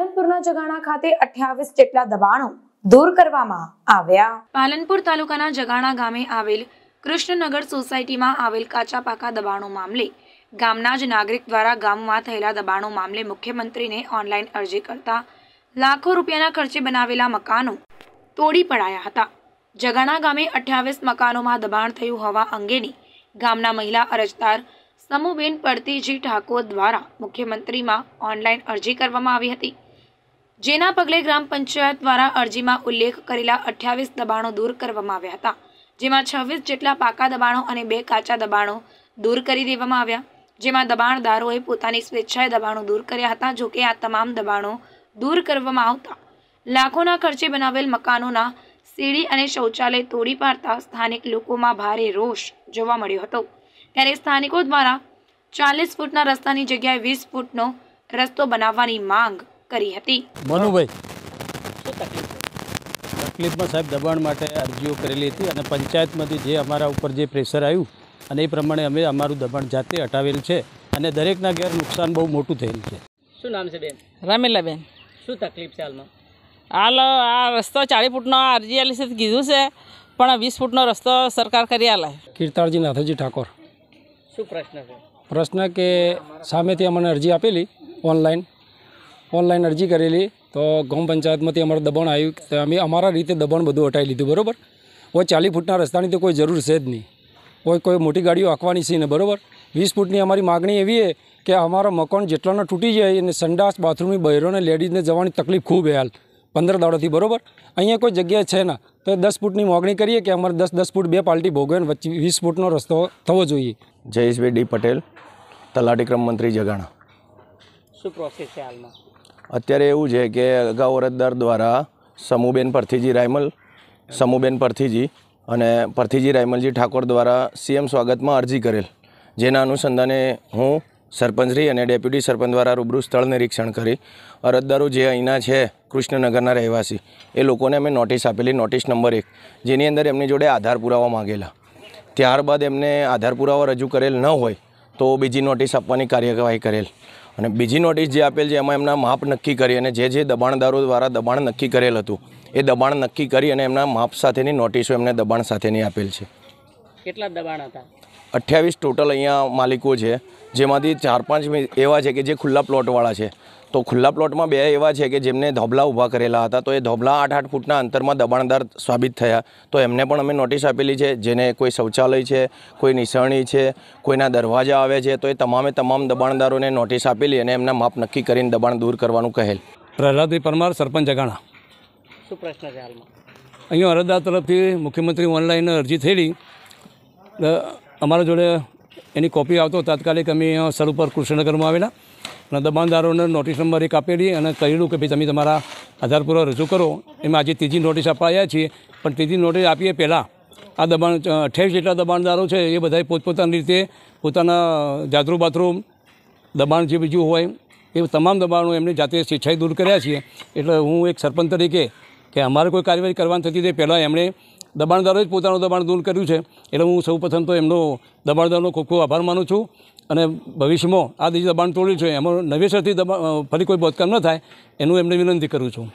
પાલનપુરના જગાણા ખાતે અઠ્યાવીસ જેટલા દબાણો દૂર કરવામાં આવ્યા પાલનપુર તાલુકાના જગાણા ગામે આવેલ કૃષ્ણનગર સોસાયટીમાં આવેલ કાચા પાકા દબાણો મામલે ગામના જ નાગરિક દ્વારા ગામમાં થયેલા દબાણો મામલે મુખ્યમંત્રીને ઓનલાઈન અરજી કરતા લાખો રૂપિયાના ખર્ચે બનાવેલા મકાનો તોડી પડાયા હતા જગાણા ગામે અઠ્યાવીસ મકાનોમાં દબાણ થયું હોવા અંગેની ગામના મહિલા અરજદાર સમુબેન પડતીજી ઠાકોર દ્વારા મુખ્યમંત્રીમાં ઓનલાઈન અરજી કરવામાં આવી હતી જેના પગલે ગ્રામ પંચાયત દ્વારા અરજીમાં ઉલ્લેખ કરેલા અઠ્યાવીસ દબાણો દૂર કરવામાં આવ્યા હતા જેમાં છવ્વીસ જેટલા પાકા દબાણો અને બે કાચા દબાણો દૂર કરી દેવામાં આવ્યા જેમાં દબાણદારોએ પોતાની સ્વેચ્છાએ દબાણો દૂર કર્યા હતા જોકે આ તમામ દબાણો દૂર કરવામાં આવતા લાખોના ખર્ચે બનાવેલ મકાનોના સીડી અને શૌચાલય તોડી પાડતા સ્થાનિક લોકોમાં ભારે રોષ જોવા મળ્યો હતો ત્યારે સ્થાનિકો દ્વારા ચાલીસ ફૂટના રસ્તાની જગ્યાએ વીસ ફૂટનો રસ્તો બનાવવાની માંગ કરી હતી મનુભાઈ તકલીફમાં સાહેબ દબાણ માટે અરજીઓ કરેલી હતી અને પંચાયતમાંથી જે અમારા ઉપર જે પ્રેશર આવ્યું અને એ પ્રમાણે અમે અમારું દબાણ જાતે હટાવેલ છે અને દરેકના ઘેર નુકસાન બહુ મોટું થયેલું છે શું નામ છે બેન રામેલાબેન શું તકલીફ છે હાલમાં હાલ આ રસ્તો ચાળીસ ફૂટનો અરજી આલી છે કીધું છે પણ વીસ ફૂટનો રસ્તો સરકાર કરી આલે કીર્તાળજી નાથજી ઠાકોર શું પ્રશ્ન છે પ્રશ્ન કે સામેથી અમને અરજી આપેલી ઓનલાઈન ઓનલાઈન અરજી કરેલી તો ગામ પંચાયતમાંથી અમારું દબાણ આવ્યું તો અમે અમારા રીતે દબાણ બધું હટાવી લીધું બરાબર કોઈ ચાલીસ ફૂટના રસ્તાની તો કોઈ જરૂર છે જ નહીં કોઈ કોઈ મોટી ગાડીઓ આંકવાની છે ને બરાબર વીસ ફૂટની અમારી માગણી એવી છે કે અમારા મકાન જેટલાના તૂટી જાય અને સંડાસ બાથરૂમની બહેરોને લેડીઝને જવાની તકલીફ ખૂબ હે હાલ પંદર દાડોથી બરાબર અહીંયા કોઈ જગ્યા છે ના તો દસ ફૂટની માગણી કરીએ કે અમારે દસ દસ ફૂટ બે પાલટી ભોગવે વચ્ચે વીસ ફૂટનો રસ્તો થવો જોઈએ જયેશભાઈ ડી પટેલ તલાટીક્રમ મંત્રી જગાણા શું પ્રોસેસ છે હાલમાં અત્યારે એવું છે કે અગાઉ અરજદાર દ્વારા સમૂહબેન પરથીજી રાયમલ સમૂહબેન પરથીજી અને પરથીજી રાયમલજી ઠાકોર દ્વારા સીએમ સ્વાગતમાં અરજી કરેલ જેના અનુસંધાને હું સરપંચરી અને ડેપ્યુટી સરપંચ દ્વારા રૂબરૂ સ્થળ નિરીક્ષણ કરી અરજદારો જે અહીંના છે કૃષ્ણનગરના રહેવાસી એ લોકોને અમે નોટિસ આપેલી નોટિસ નંબર એક જેની અંદર એમની જોડે આધાર પુરાવા માગેલા ત્યારબાદ એમને આધાર પુરાવા રજૂ કરેલ ન હોય તો બીજી નોટિસ આપવાની કાર્યવાહી કરેલ અને બીજી નોટિસ જે આપેલ છે એમાં એમના માપ નક્કી કરી અને જે જે દબાણદારો દ્વારા દબાણ નક્કી કરેલ હતું એ દબાણ નક્કી કરી અને એમના માપ સાથેની નોટિસો એમને દબાણ સાથેની આપેલ છે કેટલા દબાણ હતા અઠ્યાવીસ ટોટલ અહીંયા માલિકો છે જેમાંથી ચાર પાંચ એવા છે કે જે ખુલ્લા પ્લોટવાળા છે તો ખુલ્લા પ્લોટમાં બે એવા છે કે જેમને ધોબલા ઊભા કરેલા હતા તો એ ધોબલા આઠ આઠ ફૂટના અંતરમાં દબાણદાર સાબિત થયા તો એમને પણ અમે નોટિસ આપેલી છે જેને કોઈ શૌચાલય છે કોઈ નિસરણી છે કોઈના દરવાજા આવે છે તો એ તમામે તમામ દબાણદારોને નોટિસ આપેલી અને એમના માપ નક્કી કરીને દબાણ દૂર કરવાનું કહેલ પ્રહલાદભાઈ પરમાર સરપંચ અગાણા શું પ્રશ્ન છે હાલમાં અહીંયા અરજદાર તરફથી મુખ્યમંત્રી ઓનલાઈન અરજી થયેલી અમારા જોડે એની કોપી આવતો તાત્કાલિક અમે સર ઉપર કૃષ્ણનગરમાં આવેલા અને દબાણદારોને નોટિસ નંબર એક આપેલી અને કહેલું કે ભાઈ તમે તમારા આધાર પૂરા રજૂ કરો એમાં આજે ત્રીજી નોટિસ અપાયા છીએ પણ ત્રીજી નોટિસ આપીએ પહેલાં આ દબાણ અઠ્યાવીસ જેટલા દબાણદારો છે એ બધાએ પોતપોતાની રીતે પોતાના જાદરૂ બાથરૂમ દબાણ જે બીજું હોય એ તમામ દબાણો એમને જાતે સ્વેચ્છાએ દૂર કર્યા છીએ એટલે હું એક સરપંચ તરીકે કે અમારે કોઈ કાર્યવાહી કરવાની થતી તે પહેલાં એમણે દબાણદારોએ જ પોતાનું દબાણ દૂર કર્યું છે એટલે હું સૌપ્રથમ તો એમનો દબાણદારનો ખૂબ ખૂબ આભાર માનું છું અને ભવિષ્યમાં આ જે દબાણ તોડ્યું છે એમાં નવેસરથી દબાણ ફરી કોઈ બોધકામ ન થાય એનું એમને વિનંતી કરું છું